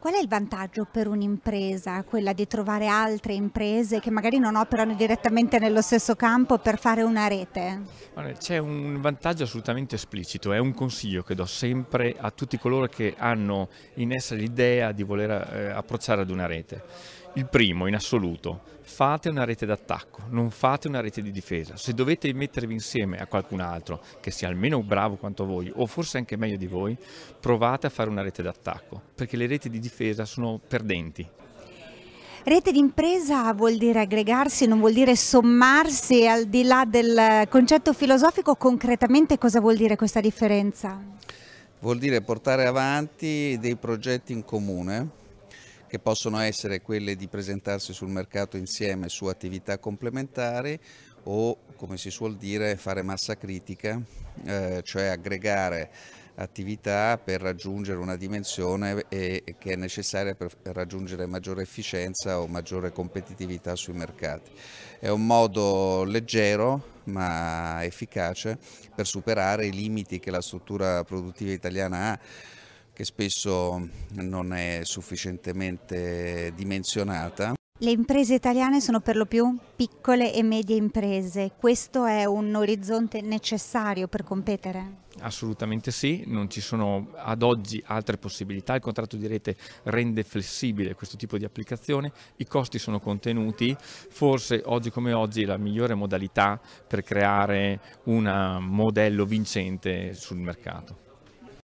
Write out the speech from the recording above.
Qual è il vantaggio per un'impresa, quella di trovare altre imprese che magari non operano direttamente nello stesso campo per fare una rete? C'è un vantaggio assolutamente esplicito, è un consiglio che do sempre a tutti coloro che hanno in essere l'idea di voler eh, approcciare ad una rete. Il primo in assoluto, fate una rete d'attacco, non fate una rete di difesa. Se dovete mettervi insieme a qualcun altro che sia almeno bravo quanto voi o forse anche meglio di voi, provate a fare una rete d'attacco, perché le reti di difesa difesa sono perdenti? Rete d'impresa vuol dire aggregarsi, non vuol dire sommarsi, al di là del concetto filosofico, concretamente cosa vuol dire questa differenza? Vuol dire portare avanti dei progetti in comune, che possono essere quelli di presentarsi sul mercato insieme su attività complementari o, come si suol dire, fare massa critica, eh, cioè aggregare attività per raggiungere una dimensione eh, che è necessaria per raggiungere maggiore efficienza o maggiore competitività sui mercati. È un modo leggero ma efficace per superare i limiti che la struttura produttiva italiana ha che spesso non è sufficientemente dimensionata. Le imprese italiane sono per lo più piccole e medie imprese, questo è un orizzonte necessario per competere? Assolutamente sì, non ci sono ad oggi altre possibilità, il contratto di rete rende flessibile questo tipo di applicazione, i costi sono contenuti, forse oggi come oggi la migliore modalità per creare un modello vincente sul mercato.